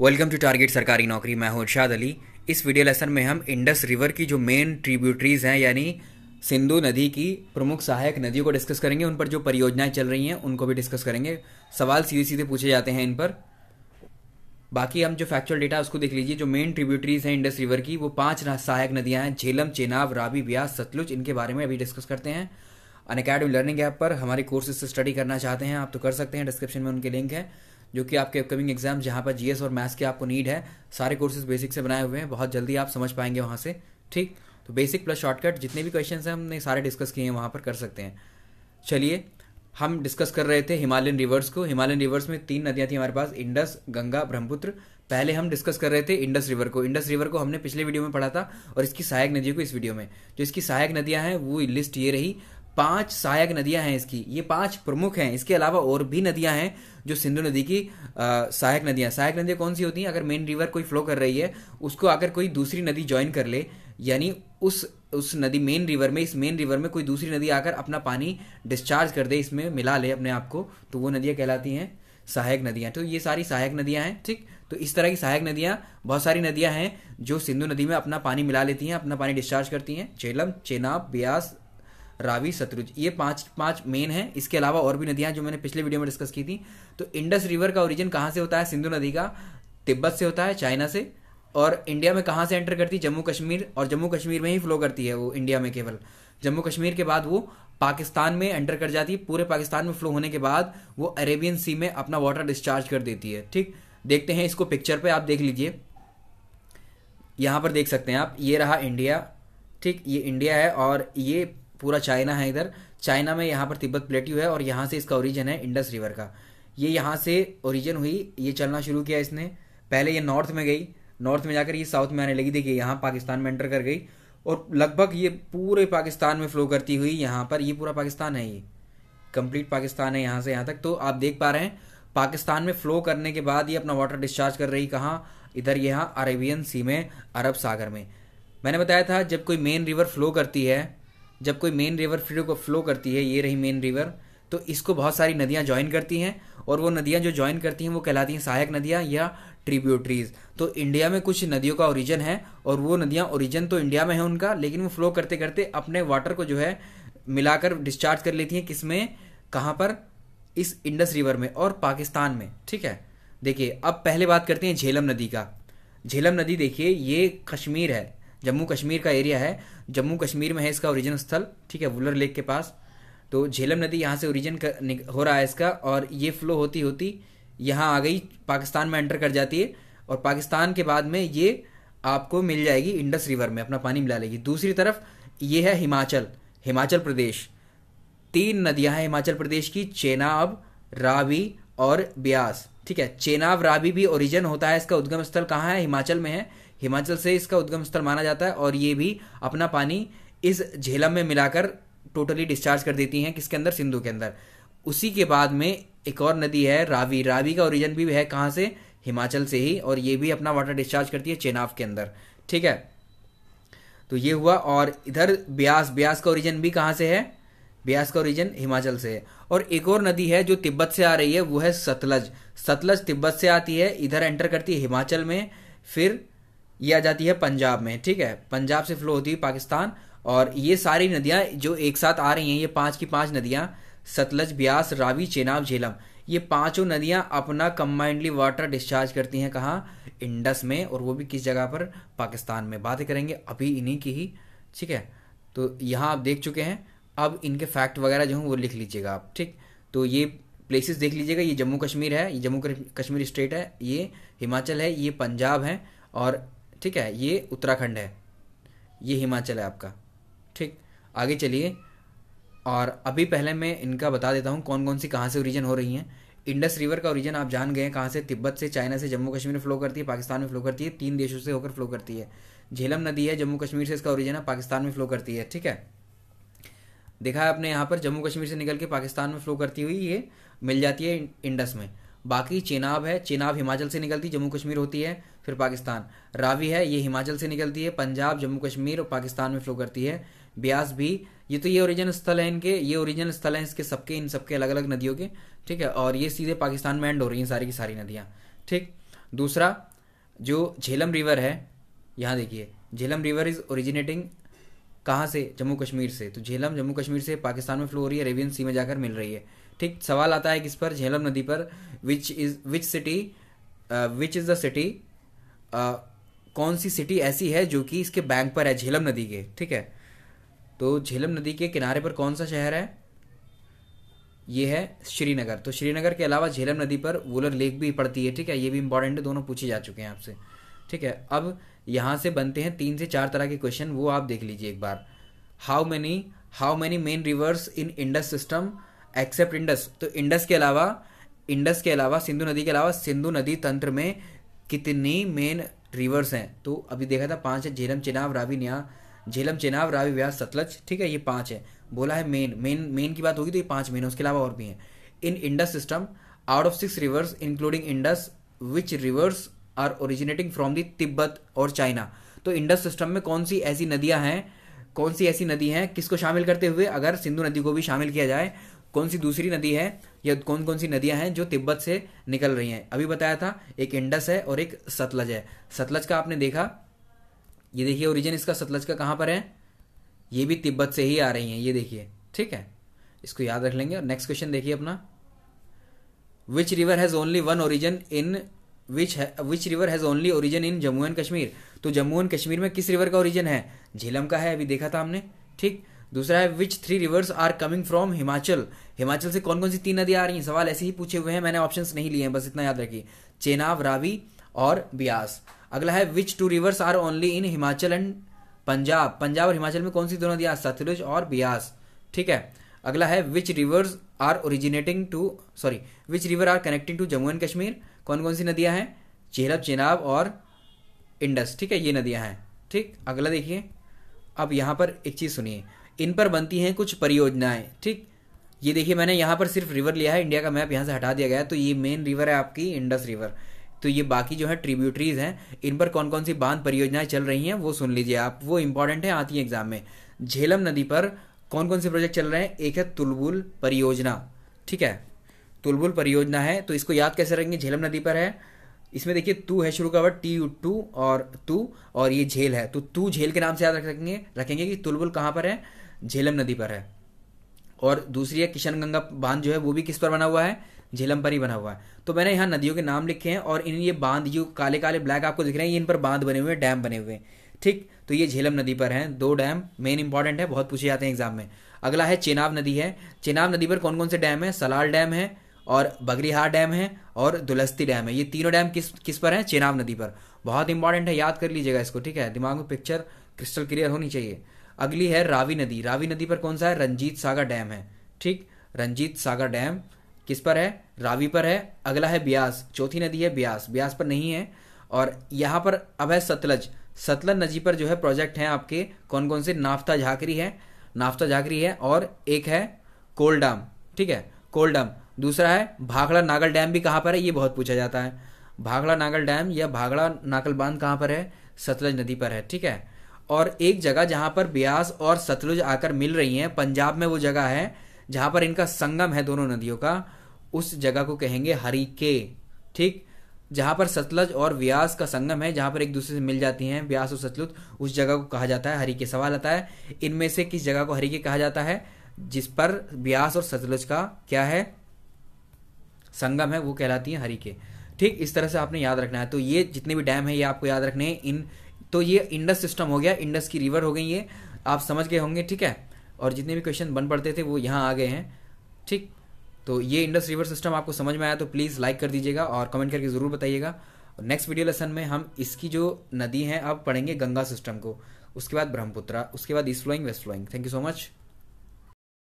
welcome to target सरकारी नौकरी मैं हूं इर्शाद अली इस वीडियो लेसन में हम इंडस रिवर की जो मेन ट्रिब्यूटरीज हैं यानी सिंधु नदी की प्रमुख सहायक नदियों को डिस्कस करेंगे उन पर जो परियोजनाएं चल रही हैं उनको भी डिस्कस करेंगे सवाल सीधे सीधे पूछे जाते हैं इन पर बाकी हम जो फैक्चुअल डेटा उसको देख लीजिए जो मेन ट्रिब्यूटरीज हैं इंडस रिवर की वो पांच सहायक नदियां हैं झेलम चेनाब राबी ब्यास सतलुज इनके बारे में अभी डिस्कस करते हैं अन अकेडमी लर्निंग ऐप पर हमारे कोर्सेज से स्टडी करना चाहते हैं आप तो कर सकते हैं डिस्क्रिप्शन में उनके लिंक है जो कि आपके अपकमिंग एग्जाम जहाँ पर जीएस और मैथ्स के आपको नीड है सारे कोर्सेज बेसिक से बनाए हुए हैं बहुत जल्दी आप समझ पाएंगे वहां से ठीक तो बेसिक प्लस शॉर्टकट जितने भी क्वेश्चन हैं हमने सारे डिस्कस किए हैं वहाँ पर कर सकते हैं चलिए हम डिस्कस कर रहे थे हिमालयन रिवर्स को हिमालयन रिवर्स में तीन नदियां थी हमारे पास इंडस गंगा ब्रह्मपुत्र पहले हम डिस्कस कर रहे थे इंडस रिवर को इंडस रिवर को हमने पिछले वीडियो में पढ़ा था और इसकी सहायक नदियों को इस वीडियो में जो इसकी सहायक नदियाँ हैं वो लिस्ट ये रही पांच सहायक नदियां हैं इसकी ये पांच प्रमुख हैं इसके अलावा और भी नदियां हैं जो सिंधु नदी की सहायक नदियां सहायक नदियां कौन सी होती हैं अगर मेन रिवर कोई फ्लो कर रही है उसको अगर कोई दूसरी नदी ज्वाइन कर ले यानी उस उस नदी मेन रिवर में इस मेन रिवर में कोई दूसरी नदी आकर अपना पानी डिस्चार्ज कर दे इसमें मिला ले अपने आप को तो वो नदियाँ कहलाती हैं सहायक नदियाँ तो ये सारी सहायक नदियां हैं ठीक तो इस तरह की सहायक नदियाँ बहुत सारी नदियाँ हैं जो सिंधु नदी में अपना पानी मिला लेती हैं अपना पानी डिस्चार्ज करती हैं चेलम चेनाब ब्यास रावी सतरुज ये पांच पांच मेन हैं इसके अलावा और भी नदियां जो मैंने पिछले वीडियो में डिस्कस की थी तो इंडस रिवर का ओरिजिन कहाँ से होता है सिंधु नदी का तिब्बत से होता है चाइना से और इंडिया में कहां से एंटर करती है जम्मू कश्मीर और जम्मू कश्मीर में ही फ्लो करती है वो इंडिया में केवल जम्मू कश्मीर के बाद वो पाकिस्तान में एंटर कर जाती है पूरे पाकिस्तान में फ्लो होने के बाद वो अरेबियन सी में अपना वाटर डिस्चार्ज कर देती है ठीक देखते हैं इसको पिक्चर पे आप देख लीजिए यहां पर देख सकते हैं आप ये रहा इंडिया ठीक ये इंडिया है और ये पूरा चाइना है इधर चाइना में यहाँ पर तिब्बत प्लेट्यू है और यहाँ से इसका ओरिजिन है इंडस रिवर का ये यहाँ से ओरिजिन हुई ये चलना शुरू किया इसने पहले ये नॉर्थ में गई नॉर्थ में जाकर ये साउथ में आने लगी देखिए यहाँ पाकिस्तान में एंटर कर गई और लगभग ये पूरे पाकिस्तान में फ्लो करती हुई यहाँ पर ये पूरा पाकिस्तान है ये कंप्लीट पाकिस्तान है यहाँ से यहाँ तक तो आप देख पा रहे हैं पाकिस्तान में फ्लो करने के बाद ये अपना वाटर डिस्चार्ज कर रही कहाँ इधर यहाँ अरेबियन सी में अरब सागर में मैंने बताया था जब कोई मेन रिवर फ्लो करती है जब कोई मेन रिवर फ्लो को फ्लो करती है ये रही मेन रिवर तो इसको बहुत सारी नदियाँ ज्वाइन करती हैं और वो नदियाँ जो ज्वाइन करती हैं वो कहलाती हैं सहायक नदियाँ या ट्रिब्यूटरीज तो इंडिया में कुछ नदियों का ओरिजन है और वो नदियाँ ओरिजन तो इंडिया में है उनका लेकिन वो फ्लो करते करते अपने वाटर को जो है मिलाकर डिस्चार्ज कर लेती हैं किस में कहाँ पर इस इंडस रिवर में और पाकिस्तान में ठीक है देखिए अब पहले बात करते हैं झेलम नदी का झेलम नदी देखिए ये कश्मीर है जम्मू कश्मीर का एरिया है जम्मू कश्मीर में है इसका ओरिजिन स्थल ठीक है वुलर लेक के पास तो झेलम नदी यहाँ से ओरिजिन हो रहा है इसका और ये फ्लो होती होती यहाँ आ गई पाकिस्तान में एंटर कर जाती है और पाकिस्तान के बाद में ये आपको मिल जाएगी इंडस रिवर में अपना पानी मिला लेगी दूसरी तरफ ये है हिमाचल हिमाचल प्रदेश तीन नदियां हैं हिमाचल प्रदेश की चेनाब रावी और ब्यास ठीक है चेनाब रावी भी ओरिजिन होता है इसका उद्गम स्थल कहाँ है हिमाचल में है हिमाचल से इसका उद्गम स्थल माना जाता है और ये भी अपना पानी इस झेलम में मिलाकर टोटली डिस्चार्ज कर देती हैं किसके अंदर सिंधु के अंदर उसी के बाद में एक और नदी है रावी रावी का ओरिजिन भी है कहाँ से हिमाचल से ही और ये भी अपना वाटर डिस्चार्ज करती है चेनाब के अंदर ठीक है तो ये हुआ और इधर ब्यास ब्यास का ओरिजिन भी कहाँ से है ब्यास का ओरिजिन हिमाचल से है और एक और नदी है जो तिब्बत से आ रही है वो है सतलज सतलज तिब्बत से आती है इधर एंटर करती है हिमाचल में फिर ये आ जाती है पंजाब में ठीक है पंजाब से फ्लो होती है पाकिस्तान और ये सारी नदियाँ जो एक साथ आ रही हैं ये पाँच की पाँच नदियाँ सतलज ब्यास रावी चेनाब झेलम ये पांचों नदियाँ अपना कंबाइंडली वाटर डिस्चार्ज करती हैं कहाँ इंडस में और वो भी किस जगह पर पाकिस्तान में बातें करेंगे अभी इन्हीं की ही ठीक है तो यहाँ आप देख चुके हैं अब इनके फैक्ट वगैरह जो हैं वो लिख लीजिएगा आप ठीक तो ये प्लेसेस देख लीजिएगा ये जम्मू कश्मीर है ये जम्मू कश्मीर स्टेट है ये हिमाचल है ये पंजाब है और ठीक है ये उत्तराखंड है ये हिमाचल है आपका ठीक आगे चलिए और अभी पहले मैं इनका बता देता हूँ कौन कौन सी कहाँ से ओरिजिन हो रही हैं इंडस रिवर का ओरिजिन आप जान गए हैं कहाँ से तिब्बत से चाइना से जम्मू कश्मीर में फ्लो करती है पाकिस्तान में फ्लो करती है तीन देशों से होकर फ्लो करती है झेलम नदी है जम्मू कश्मीर से इसका ओरिजिन है पाकिस्तान में फ्लो करती है ठीक है देखा है आपने यहाँ पर जम्मू कश्मीर से निकल के पाकिस्तान में फ्लो करती हुई ये मिल जाती है इंडस में बाकी चेनाब है चेनाब हिमाचल से निकलती जम्मू कश्मीर होती है फिर पाकिस्तान रावी है ये हिमाचल से निकलती है पंजाब जम्मू कश्मीर और पाकिस्तान में फ्लो करती है ब्यास भी ये तो ये ओरिजिन स्थल है इनके ये ओरिजिन स्थल हैं इसके सबके इन सबके अलग अलग नदियों के ठीक है और ये सीधे पाकिस्तान में एंड हो रही हैं सारी की सारी नदियाँ ठीक दूसरा जो झेलम रिवर है यहाँ देखिए झेलम रिवर इज़ ओरिजिनेटिंग कहाँ से जम्मू कश्मीर से तो झेलम जम्मू कश्मीर से पाकिस्तान में फ्लो हो रही है अरेबियन सी में जाकर मिल रही है ठीक सवाल आता है किस पर झेलम नदी पर which is which city which is the city कौन सी सिटी ऐसी है जो कि इसके बैंक पर है झेलम नदी के ठीक है तो झेलम नदी के किनारे पर कौन सा शहर है ये है श्रीनगर तो श्रीनगर के अलावा झेलम नदी पर वुलर लेक भी पड़ती है ठीक है ये भी इंपॉर्टेंट है दोनों पूछे जा चुके हैं आपसे ठीक है अब यहां से बनते हैं तीन से चार तरह के क्वेश्चन वो आप देख लीजिए एक बार how many how many main rivers in Indus system except Indus तो इंडस के अलावा इंडस के अलावा सिंधु नदी के अलावा सिंधु नदी तंत्र में कितनी मेन रिवर्स हैं तो अभी देखा था पांच है झेलम चेनाब रावी न्या झेलम चेनाब रावी व्यास सतलज ठीक है ये पांच है बोला है मेन मेन मेन की बात होगी तो ये पांच मेन है उसके अलावा और भी हैं in Indus system out of six rivers including Indus which rivers are originating from the Tibet और चाइना तो इंडस सिस्टम में कौन सी ऐसी नदियाँ हैं कौन सी ऐसी नदी हैं किसको शामिल करते हुए अगर सिंधु नदी को भी शामिल किया जाए कौन सी दूसरी नदी है या कौन कौन सी नदियां हैं जो तिब्बत से निकल रही हैं अभी बताया था एक इंडस है और एक सतलज है सतलज का आपने देखा ये देखिए ओरिजिन इसका सतलज का कहां पर है ये भी तिब्बत से ही आ रही है ये देखिए ठीक है इसको याद रख लेंगे और नेक्स्ट क्वेश्चन देखिए अपना which river has only one origin in which which river has only origin in Jammu and Kashmir तो जम्मू एंड कश्मीर में किस रिवर का ओरिजन है झेलम का है अभी देखा था हमने ठीक दूसरा है which three rivers are coming from Himachal Himachal से कौन कौन सी तीन नदियां आ रही हैं सवाल ऐसे ही पूछे हुए हैं मैंने ऑप्शंस नहीं लिए हैं बस इतना याद रखिए चेनाब रावी और ब्यास अगला है which two rivers are only in Himachal and Punjab Punjab और हिमाचल में कौन सी दो नदियां सतलुज और ब्यास ठीक है अगला है which rivers are originating to sorry which river are connecting to Jammu and Kashmir कौन कौन सी नदियां हैं चेहरब चेनाब और इंडस ठीक है ये नदियां हैं ठीक अगला देखिए अब यहां पर एक चीज़ सुनिए इन पर बनती हैं कुछ परियोजनाएं ठीक ये देखिए मैंने यहाँ पर सिर्फ रिवर लिया है इंडिया का मैप यहाँ से हटा दिया गया तो ये मेन रिवर है आपकी इंडस रिवर तो ये बाकी जो है ट्रिब्यूटरीज हैं इन पर कौन कौन सी बांध परियोजनाएं चल रही हैं वो सुन लीजिए आप वो इंपॉर्टेंट है आती है एग्जाम में झेलम नदी पर कौन कौन से प्रोजेक्ट चल रहे हैं एक है तुलबुल परियोजना ठीक है तुलबुल परियोजना है तो इसको याद कैसे रखेंगे झेलम नदी पर है इसमें देखिए तू है शुरू का वर्ड टी यू टू और तू और ये झेल है तो तू झेल के नाम से याद रख सकेंगे रखेंगे कि तुलबुल कहाँ पर है झेलम नदी पर है और दूसरी है किशनगंगा बांध जो है वो भी किस पर बना हुआ है झेलम पर ही बना हुआ है तो मैंने यहाँ नदियों के नाम लिखे हैं और इन ये बांध जो काले काले ब्लैक आपको दिख रहे हैं ये इन पर बांध बने हुए हैं डैम बने हुए हैं ठीक तो ये झेलम नदी पर हैं दो डैम मेन इंपॉर्टेंट है बहुत पूछे जाते हैं एग्जाम में अगला है चेनाब नदी है चेनाब नदी पर कौन कौन से डैम है सलाल डैम है और बगरीहार डैम है और दुलस्ती डैम है ये तीनों डैम किस किस पर हैं चेनाब नदी पर बहुत इंपॉर्टेंट है याद कर लीजिएगा इसको ठीक है दिमाग में पिक्चर क्रिस्टल क्लियर होनी चाहिए अगली है रावी नदी रावी नदी पर कौन सा है रंजीत सागर डैम है ठीक रंजीत सागर डैम किस पर है रावी पर है अगला है ब्यास चौथी नदी है ब्यास ब्यास पर नहीं है और यहाँ पर अब है सतलज सतलज नदी पर जो है प्रोजेक्ट हैं आपके कौन कौन से नाफ्ता झाकरी है नाफ्ता झाकरी है और एक है कोलडाम ठीक है कोलडाम दूसरा है भाखड़ा नागल डैम भी कहाँ पर है ये बहुत पूछा जाता है भाखड़ा नागल डैम या भाखड़ा नाकल बांध कहाँ पर है सतलज नदी पर है ठीक है और एक जगह जहां पर ब्यास और सतलुज आकर मिल रही हैं पंजाब में वो जगह है जहां पर इनका संगम है दोनों नदियों का उस जगह को कहेंगे हरी के ठीक जहां पर सतलज और व्यास का संगम है जहां पर एक दूसरे से मिल जाती हैं व्यास और सतलुज उस जगह को कहा जाता है हरी के सवाल आता है इनमें से किस जगह को हरी के कहा जाता है जिस पर व्यास और सतलुज का क्या है संगम है वो कहलाती है हरी के ठीक इस तरह से आपने याद रखना है तो ये जितने भी डैम है ये आपको याद रखने हैं इन तो ये इंडस सिस्टम हो गया इंडस की रिवर हो गई ये आप समझ गए होंगे ठीक है और जितने भी क्वेश्चन बन पड़ते थे वो यहाँ आ गए हैं ठीक तो ये इंडस रिवर सिस्टम आपको समझ में आया तो प्लीज़ लाइक कर दीजिएगा और कमेंट करके ज़रूर बताइएगा और नेक्स्ट वीडियो लेसन में हम इसकी जो नदी है अब पढ़ेंगे गंगा सिस्टम को उसके बाद ब्रह्मपुत्रा उसके बाद east flowing west flowing thank you so much